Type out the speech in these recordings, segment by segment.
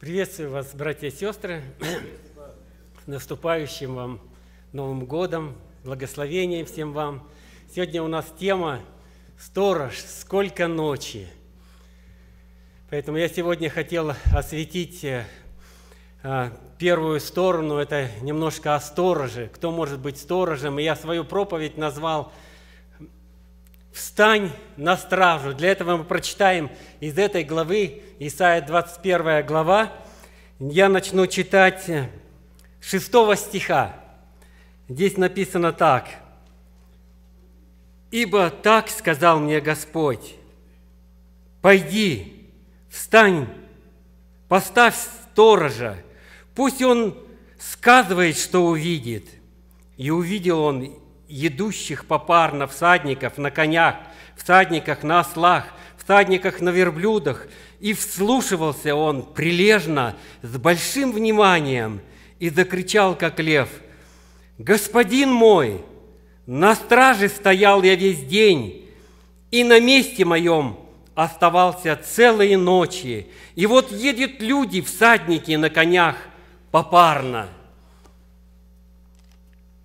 Приветствую вас, братья и сестры, наступающим вам Новым годом, благословением всем вам. Сегодня у нас тема «Сторож, сколько ночи?». Поэтому я сегодня хотел осветить э, а, первую сторону, это немножко о стороже, кто может быть сторожем. я свою проповедь назвал – встань на стражу. Для этого мы прочитаем из этой главы, Исаия 21 глава. Я начну читать 6 стиха. Здесь написано так. «Ибо так сказал мне Господь, пойди, встань, поставь сторожа, пусть он сказывает, что увидит». И увидел он едущих попарно всадников на конях, всадниках на ослах, всадниках на верблюдах, и вслушивался он прилежно, с большим вниманием, и закричал, как лев, «Господин мой, на страже стоял я весь день, и на месте моем оставался целые ночи, и вот едут люди, всадники на конях, попарно.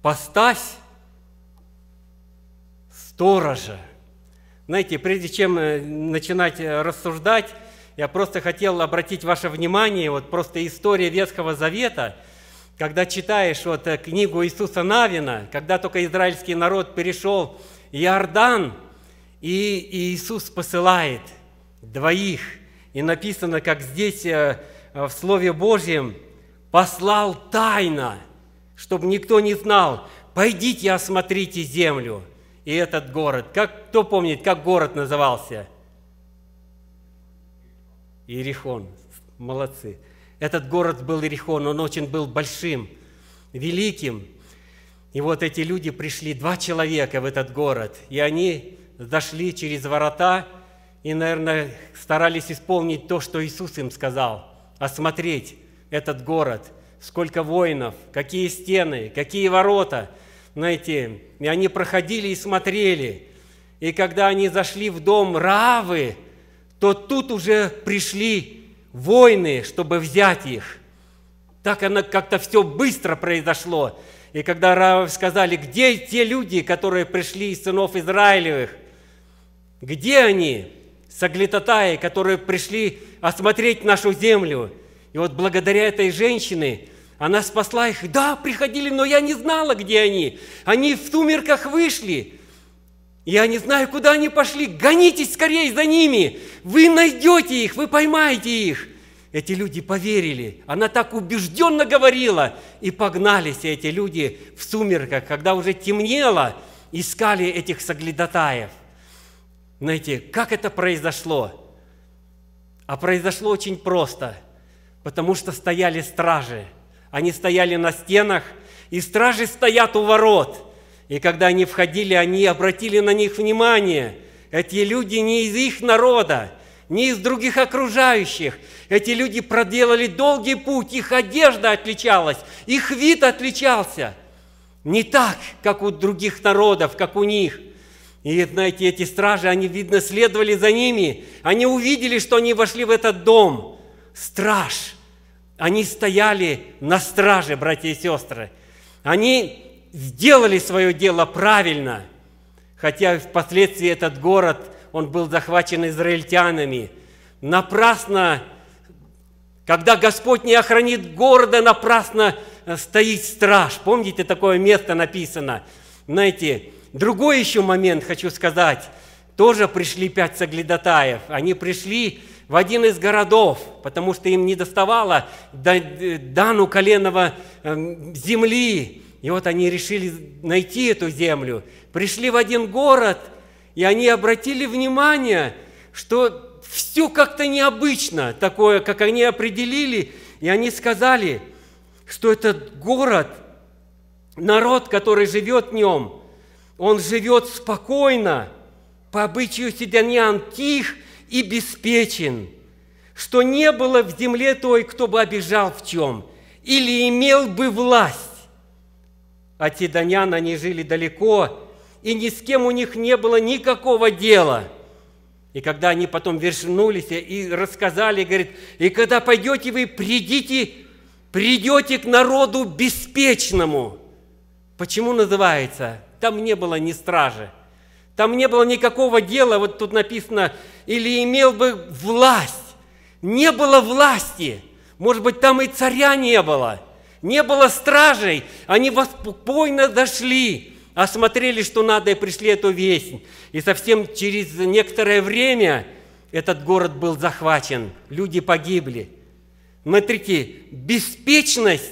Постась сторожа. Знаете, прежде чем э, начинать э, рассуждать, я просто хотел обратить ваше внимание, вот просто история Ветхого Завета, когда читаешь вот э, книгу Иисуса Навина, когда только израильский народ перешел Иордан, и Иисус посылает двоих. И написано, как здесь в Слове Божьем, «послал тайно, чтобы никто не знал, пойдите осмотрите землю» и этот город. Как, кто помнит, как город назывался? Иерихон. Молодцы. Этот город был Иерихон, он очень был большим, великим. И вот эти люди пришли, два человека в этот город, и они зашли через ворота и, наверное, старались исполнить то, что Иисус им сказал, осмотреть этот город, сколько воинов, какие стены, какие ворота – знаете, и они проходили и смотрели. И когда они зашли в дом Равы, то тут уже пришли войны, чтобы взять их. Так оно как-то все быстро произошло. И когда Равы сказали, где те люди, которые пришли из сынов Израилевых, где они, саглитатаи, которые пришли осмотреть нашу землю? И вот благодаря этой женщине она спасла их. Да, приходили, но я не знала, где они. Они в сумерках вышли. Я не знаю, куда они пошли. Гонитесь скорее за ними. Вы найдете их, вы поймаете их. Эти люди поверили. Она так убежденно говорила. И погнались эти люди в сумерках, когда уже темнело, искали этих соглядатаев. Знаете, как это произошло? А произошло очень просто, потому что стояли стражи – они стояли на стенах, и стражи стоят у ворот. И когда они входили, они обратили на них внимание. Эти люди не из их народа, не из других окружающих. Эти люди проделали долгий путь, их одежда отличалась, их вид отличался. Не так, как у других народов, как у них – и знаете, эти стражи, они, видно, следовали за ними. Они увидели, что они вошли в этот дом. Страж они стояли на страже, братья и сестры. Они сделали свое дело правильно, хотя впоследствии этот город, он был захвачен израильтянами. Напрасно, когда Господь не охранит города, напрасно э, стоит страж. Помните, такое место написано? Знаете, другой еще момент хочу сказать. Тоже пришли пять соглядатаев. Они пришли в один из городов, потому что им не доставало дану коленного эм, земли. И вот они решили найти эту землю. Пришли в один город, и они обратили внимание, что все как-то необычно такое, как они определили. И они сказали, что этот город, народ, который живет в нем, он живет спокойно, по обычаю седанян тих – и беспечен, что не было в земле той, кто бы обижал в чем, или имел бы власть. А тиданян они жили далеко, и ни с кем у них не было никакого дела. И когда они потом вернулись и рассказали, говорит, и когда пойдете вы, придите, придете к народу беспечному. Почему называется? Там не было ни стражи. Там не было никакого дела. Вот тут написано, или имел бы власть. Не было власти. Может быть, там и царя не было. Не было стражей. Они воспокойно дошли, осмотрели, что надо, и пришли эту весть. И совсем через некоторое время этот город был захвачен. Люди погибли. Смотрите, беспечность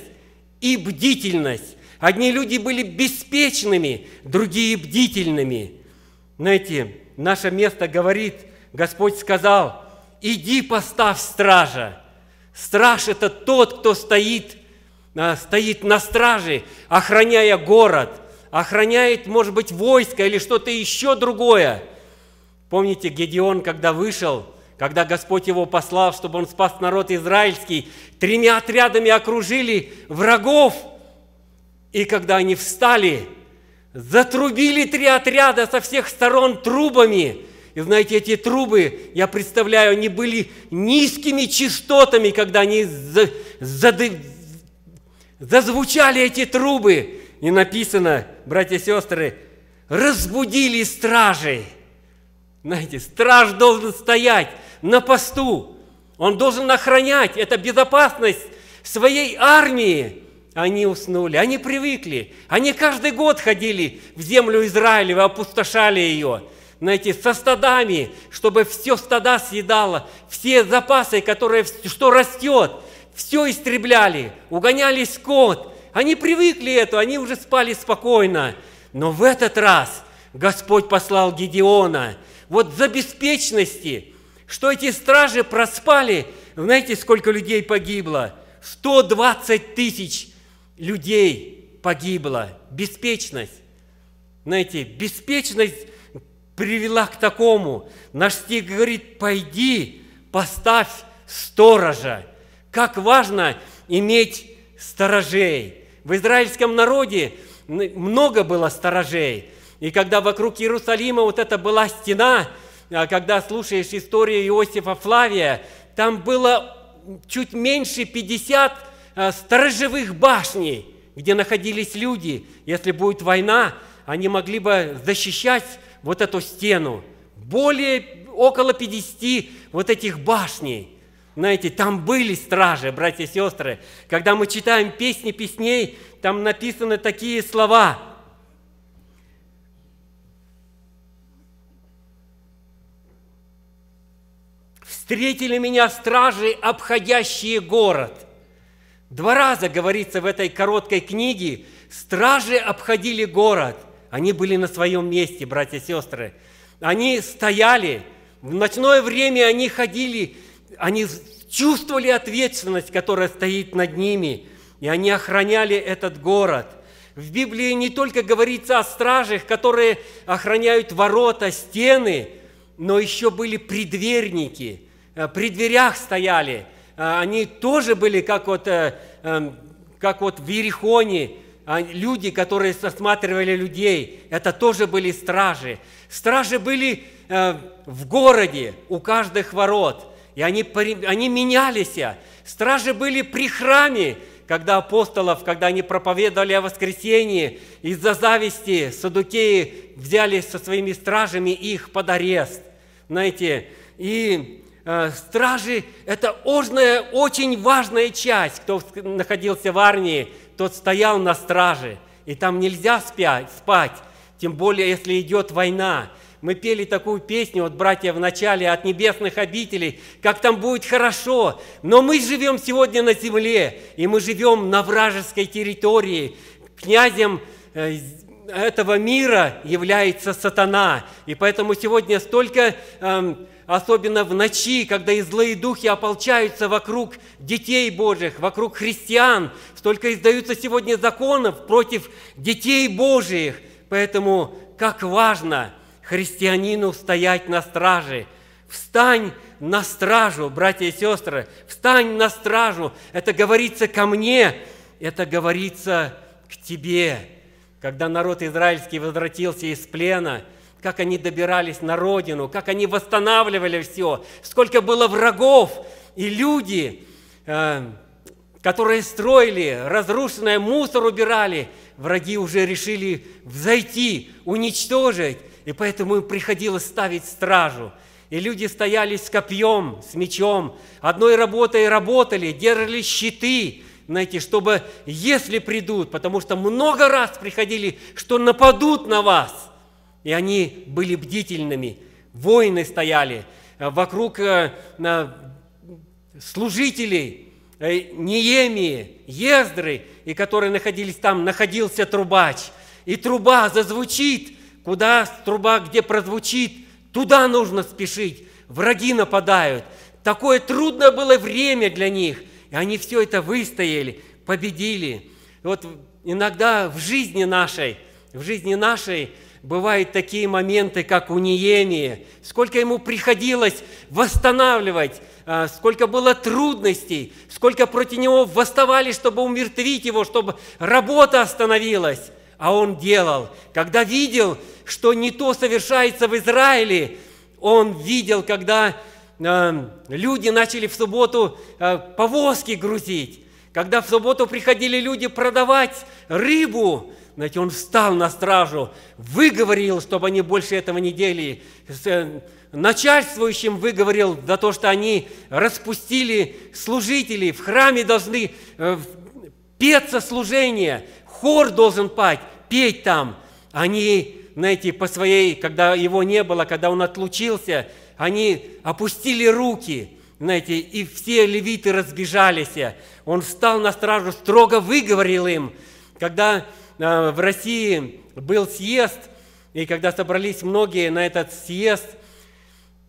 и бдительность. Одни люди были беспечными, другие бдительными. Знаете, наше место говорит – Господь сказал, иди поставь стража. Страж – это тот, кто стоит, а, стоит на страже, охраняя город, охраняет, может быть, войско или что-то еще другое. Помните, Гедеон, когда вышел, когда Господь его послал, чтобы он спас народ израильский, тремя отрядами окружили врагов. И когда они встали, затрубили три отряда со всех сторон трубами – и знаете, эти трубы, я представляю, они были низкими частотами, когда они за, зады, зазвучали эти трубы. И написано, братья и сестры, разбудили стражей. Знаете, страж должен стоять на посту, он должен охранять, это безопасность своей армии. Они уснули, они привыкли, они каждый год ходили в землю Израилева, опустошали ее – найти, со стадами, чтобы все стада съедало, все запасы, которые, что растет, все истребляли, угоняли скот. Они привыкли это, они уже спали спокойно. Но в этот раз Господь послал Гедеона. Вот за беспечности, что эти стражи проспали, знаете, сколько людей погибло? 120 тысяч людей погибло. Беспечность. Знаете, беспечность привела к такому. Наш стих говорит, пойди, поставь сторожа. Как важно иметь сторожей. В израильском народе много было сторожей. И когда вокруг Иерусалима вот это была стена, а когда слушаешь историю Иосифа Флавия, там было чуть меньше 50 а, сторожевых башней, где находились люди. Если будет война, они могли бы защищать вот эту стену, более около 50 вот этих башней. Знаете, там были стражи, братья и сестры. Когда мы читаем песни песней, там написаны такие слова. «Встретили меня стражи, обходящие город». Два раза говорится в этой короткой книге, стражи обходили город – они были на своем месте, братья и сестры. Они стояли, в ночное время они ходили, они чувствовали ответственность, которая стоит над ними, и они охраняли этот город. В Библии не только говорится о стражах, которые охраняют ворота, стены, но еще были предверники, э, при дверях стояли. Э, они тоже были, как вот, э, эм, как вот в Иерихоне. А люди, которые осматривали людей, это тоже были стражи. Стражи были э, в городе у каждых ворот, и они, они менялись. Стражи были при храме, когда апостолов, когда они проповедовали о воскресении, из-за зависти садукеи взяли со своими стражами их под арест. Знаете, и э, стражи – это ожная, очень важная часть, кто находился в армии – тот стоял на страже, и там нельзя спять, спать, тем более, если идет война. Мы пели такую песню, вот, братья, в начале от небесных обителей, как там будет хорошо. Но мы живем сегодня на земле, и мы живем на вражеской территории. Князем э, этого мира является сатана. И поэтому сегодня столько, эм, особенно в ночи, когда и злые духи ополчаются вокруг детей Божьих, вокруг христиан, столько издаются сегодня законов против детей Божьих. Поэтому как важно христианину стоять на страже. Встань на стражу, братья и сестры, встань на стражу. Это говорится ко мне, это говорится к тебе когда народ израильский возвратился из плена, как они добирались на родину, как они восстанавливали все, сколько было врагов и люди, э, которые строили, разрушенное мусор убирали, враги уже решили взойти, уничтожить, и поэтому им приходилось ставить стражу. И люди стояли с копьем, с мечом, одной работой работали, держали щиты, знаете, чтобы, если придут, потому что много раз приходили, что нападут на вас, и они были бдительными, воины стояли э, вокруг э, служителей, э, Неемии, Ездры, и которые находились там, находился трубач. И труба зазвучит, куда труба, где прозвучит, туда нужно спешить. Враги нападают. Такое трудное было время для них – и они все это выстояли, победили. вот иногда в жизни нашей, в жизни нашей бывают такие моменты, как у Неемии. Сколько ему приходилось восстанавливать, а, сколько было трудностей, сколько против него восставали, чтобы умертвить его, чтобы работа остановилась. А он делал. Когда видел, что не то совершается в Израиле, он видел, когда а, люди начали в субботу а, повозки грузить, когда в субботу приходили люди продавать рыбу, знаете, он встал на стражу, выговорил, чтобы они больше этого не делали, э, начальствующим выговорил за то, что они распустили служителей, в храме должны э, петься служение, хор должен пать, петь там. Они, знаете, по своей, когда его не было, когда он отлучился – они опустили руки, знаете, и все левиты разбежались. Он встал на стражу, строго выговорил им. Когда э, в России был съезд, и когда собрались многие на этот съезд,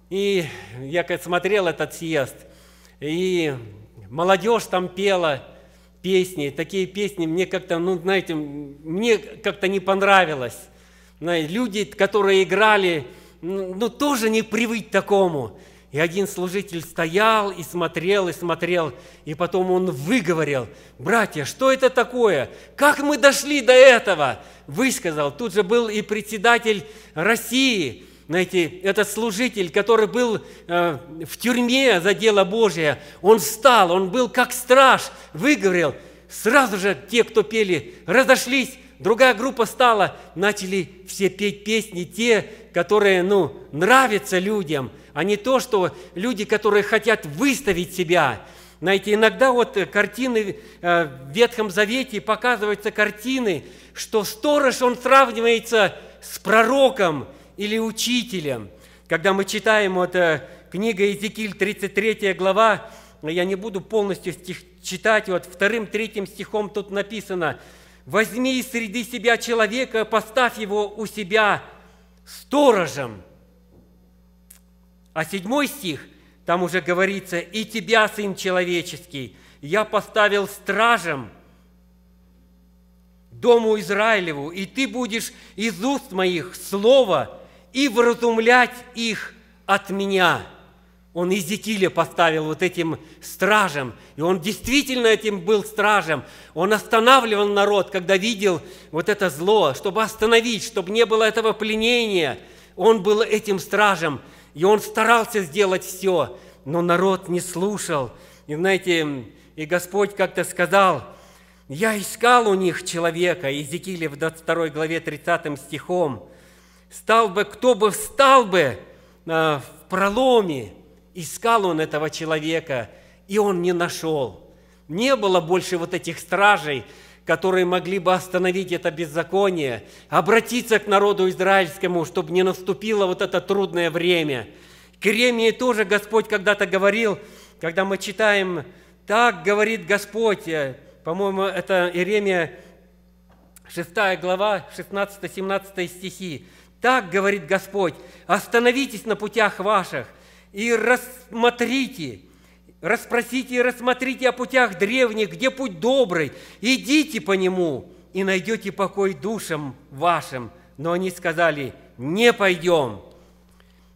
и я как смотрел этот съезд, и молодежь там пела песни, такие песни мне как-то, ну, знаете, мне как-то не понравилось. Люди, которые играли ну, ну, тоже не привыть такому. И один служитель стоял и смотрел, и смотрел, и потом он выговорил, «Братья, что это такое? Как мы дошли до этого?» Высказал. Тут же был и председатель России, знаете, этот служитель, который был э, в тюрьме за дело Божие, он встал, он был как страж, выговорил. Сразу же те, кто пели, разошлись, Другая группа стала, начали все петь песни, те, которые, ну, нравятся людям, а не то, что люди, которые хотят выставить себя. Знаете, иногда вот картины э, в Ветхом Завете показываются картины, что сторож, он сравнивается с пророком или учителем. Когда мы читаем вот э, книга Иезекииль, 33 глава, я не буду полностью стих читать, вот вторым, третьим стихом тут написано – возьми среди себя человека, поставь его у себя сторожем. А седьмой стих, там уже говорится, «И тебя, Сын Человеческий, я поставил стражем дому Израилеву, и ты будешь из уст моих слово и вразумлять их от меня». Он Иезекииля поставил вот этим стражем, и он действительно этим был стражем. Он останавливал народ, когда видел вот это зло, чтобы остановить, чтобы не было этого пленения. Он был этим стражем, и он старался сделать все, но народ не слушал. И знаете, и Господь как-то сказал, «Я искал у них человека», Иезекииля в 22 главе 30 стихом, «Стал бы, кто бы встал бы э, в проломе, Искал он этого человека, и он не нашел. Не было больше вот этих стражей, которые могли бы остановить это беззаконие, обратиться к народу израильскому, чтобы не наступило вот это трудное время. К Иеремии тоже Господь когда-то говорил, когда мы читаем «Так говорит Господь», э, по-моему, это Иеремия 6 глава, 16-17 стихи. «Так говорит Господь, остановитесь на путях ваших, и рассмотрите, расспросите и рассмотрите о путях древних, где путь добрый, идите по нему, и найдете покой душам вашим. Но они сказали, не пойдем.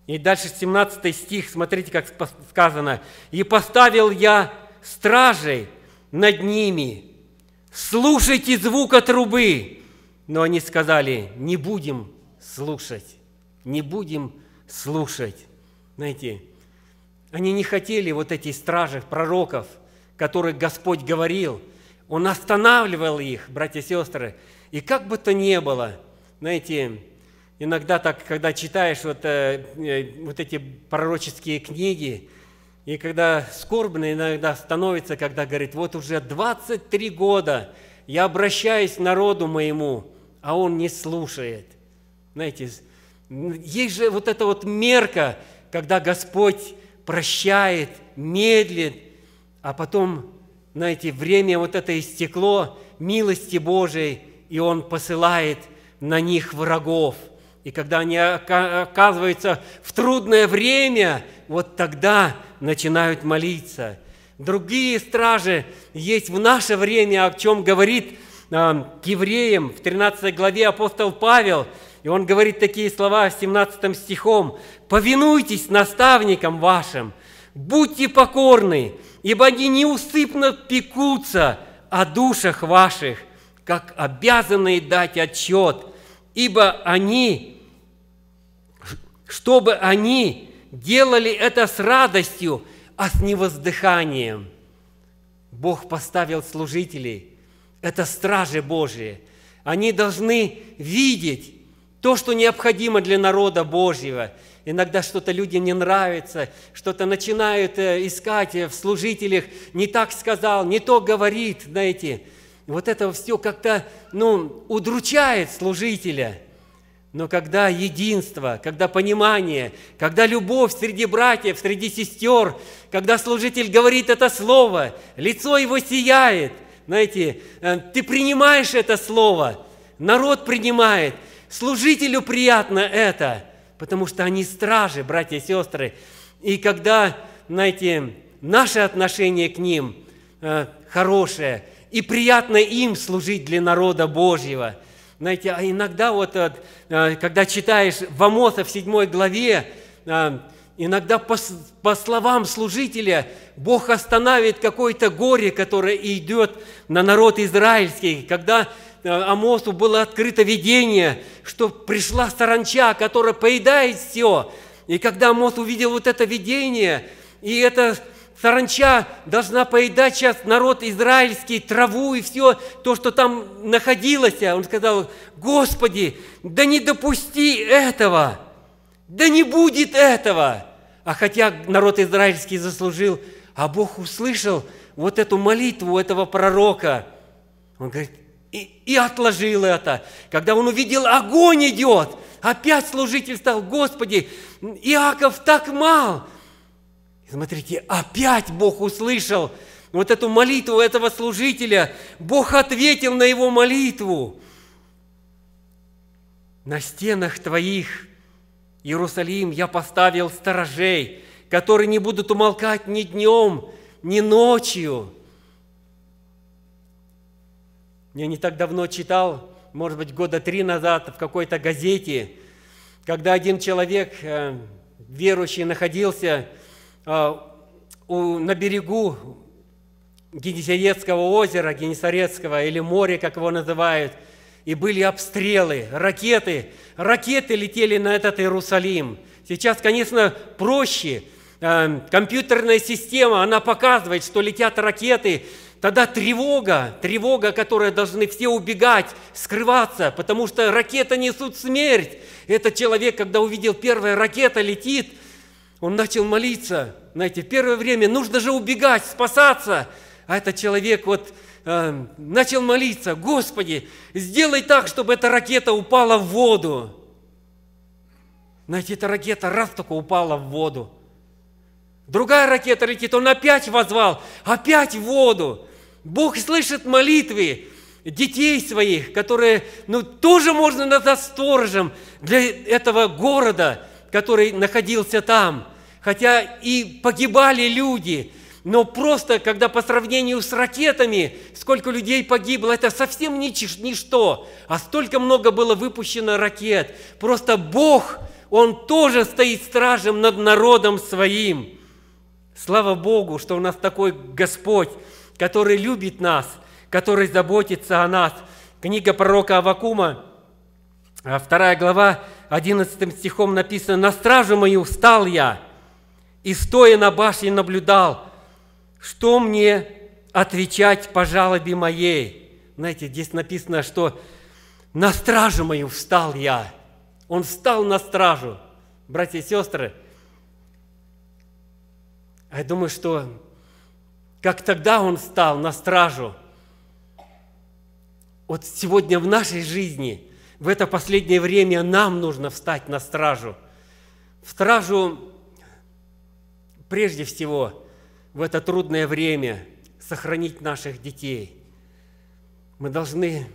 И дальше 17 стих, смотрите, как сказано. «И поставил я стражей над ними, слушайте звука трубы». Но они сказали, не будем слушать, не будем слушать. Знаете, они не хотели вот этих стражей, пророков, которых Господь говорил. Он останавливал их, братья и сестры. И как бы то ни было, знаете, иногда так, когда читаешь вот, э, э, вот эти пророческие книги, и когда скорбно иногда становится, когда говорит, вот уже 23 года я обращаюсь к народу моему, а он не слушает. Знаете, есть же вот эта вот мерка, когда Господь прощает, медлит, а потом, знаете, время вот это истекло милости Божией, и Он посылает на них врагов. И когда они оказываются в трудное время, вот тогда начинают молиться. Другие стражи есть в наше время, о чем говорит а, к евреям в 13 главе апостол Павел – и он говорит такие слова 17 стихом. «Повинуйтесь наставникам вашим, будьте покорны, ибо они неусыпно пекутся о душах ваших, как обязанные дать отчет, ибо они, чтобы они делали это с радостью, а с невоздыханием. Бог поставил служителей, это стражи Божьи. Они должны видеть, то, что необходимо для народа Божьего. Иногда что-то людям не нравится, что-то начинают э, искать э, в служителях, не так сказал, не то говорит, знаете. Вот это все как-то, ну, удручает служителя. Но когда единство, когда понимание, когда любовь среди братьев, среди сестер, когда служитель говорит это слово, лицо его сияет, знаете, э, ты принимаешь это слово, народ принимает – Служителю приятно это, потому что они стражи, братья и сестры. И когда, знаете, наше отношение к ним э, хорошее, и приятно им служить для народа Божьего. Знаете, а иногда вот, э, э когда читаешь в Амоса в 7 главе, э, иногда по, по словам служителя Бог останавливает какое-то горе, которое идет на народ израильский, когда Э, Амосу было открыто видение, что пришла саранча, которая поедает все. И когда Амос увидел вот это видение, и эта саранча должна поедать сейчас народ израильский, траву и все то, что там находилось. Он сказал, Господи, да не допусти этого, да не будет этого. А хотя народ израильский заслужил, а Бог услышал вот эту молитву этого пророка. Он говорит, и, и отложил это. Когда он увидел, огонь идет, опять служитель стал, Господи, Иаков так мал. И смотрите, опять Бог услышал вот эту молитву этого служителя. Бог ответил на его молитву. На стенах твоих, Иерусалим, я поставил сторожей, которые не будут умолкать ни днем, ни ночью – я не так давно читал, может быть, года три назад в какой-то газете, когда один человек, э, верующий, находился э, на берегу Генесарецкого озера, Генесарецкого или море, как его называют, и были обстрелы, ракеты. Ракеты летели на этот Иерусалим. Сейчас, конечно, проще. Э, компьютерная система, она показывает, что летят ракеты, Тогда тревога, тревога, которая должны все убегать, скрываться, потому что ракеты несут смерть. Этот человек, когда увидел первая ракета летит, он начал молиться. Знаете, в первое время нужно же убегать, спасаться. А этот человек вот э, начал молиться, Господи, сделай так, чтобы эта ракета упала в воду. Знаете, эта ракета раз только упала в воду. Другая ракета летит, он опять возвал, опять воду. Бог слышит молитвы детей своих, которые, ну, тоже можно назвать сторожем для этого города, который находился там. Хотя и погибали люди, но просто, когда по сравнению с ракетами, сколько людей погибло, это совсем нич- ничто. А столько много было выпущено ракет. Просто Бог, Он тоже стоит стражем над народом своим – Слава Богу, что у нас такой Господь, который любит нас, который заботится о нас. Книга пророка Авакума, 2 а, глава, 11 стихом написано, «На стражу мою встал я, и стоя на башне наблюдал, что мне отвечать по жалобе моей». Знаете, здесь написано, что «на стражу мою встал я». Он встал на стражу. Братья и сестры – а я думаю, что как тогда он стал на стражу, вот сегодня в нашей жизни, в это последнее время нам нужно встать на стражу. В стражу прежде всего в это трудное время сохранить наших детей. Мы должны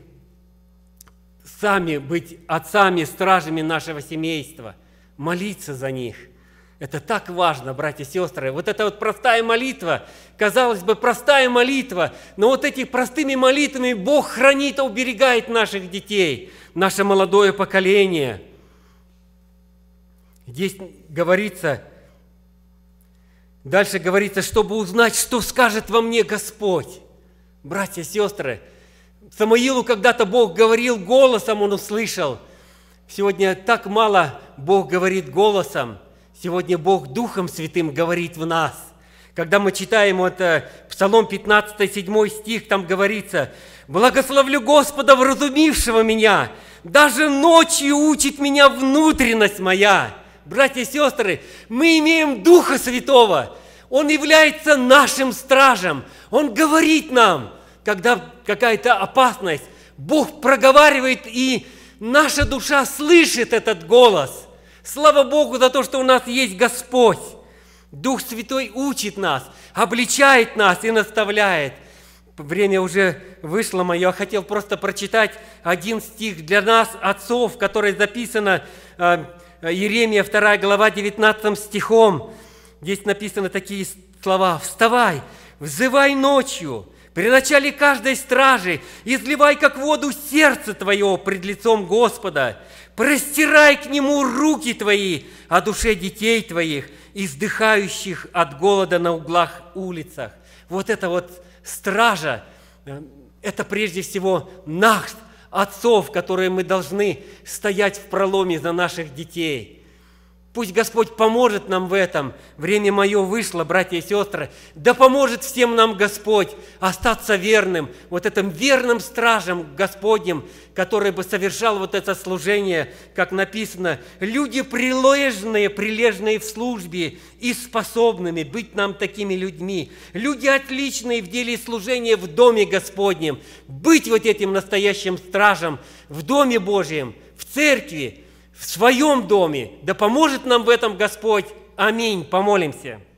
сами быть отцами, стражами нашего семейства, молиться за них – это так важно, братья и сестры. Вот эта вот простая молитва, казалось бы, простая молитва, но вот этими простыми молитвами Бог хранит и уберегает наших детей, наше молодое поколение. Здесь говорится, дальше говорится, чтобы узнать, что скажет во мне Господь. Братья и сестры, Самоилу когда-то Бог говорил голосом, он услышал. Сегодня так мало Бог говорит голосом – Сегодня Бог Духом Святым говорит в нас. Когда мы читаем это Псалом 15, 7 стих, там говорится, «Благословлю Господа, вразумившего меня, даже ночью учит меня внутренность моя». Братья и сестры, мы имеем Духа Святого, Он является нашим стражем, Он говорит нам, когда какая-то опасность, Бог проговаривает, и наша душа слышит этот голос – Слава Богу за то, что у нас есть Господь. Дух Святой учит нас, обличает нас и наставляет. Время уже вышло мое. Я хотел просто прочитать один стих для нас, отцов, который записано э, Еремия 2 глава 19 стихом. Здесь написаны такие слова. «Вставай, взывай ночью, при начале каждой стражи, изливай как воду сердце твое пред лицом Господа, простирай к нему руки твои о а душе детей твоих, издыхающих от голода на углах улицах. Вот это вот стража, э, это прежде всего наш отцов, которые мы должны стоять в проломе за наших детей – Пусть Господь поможет нам в этом. Время мое вышло, братья и сестры. Да поможет всем нам Господь остаться верным, вот этим верным стражем Господним, который бы совершал вот это служение, как написано, люди прилежные, прилежные в службе и способными быть нам такими людьми. Люди отличные в деле служения в Доме Господнем, быть вот этим настоящим стражем в Доме Божьем, в церкви, в своем доме. Да поможет нам в этом Господь. Аминь. Помолимся.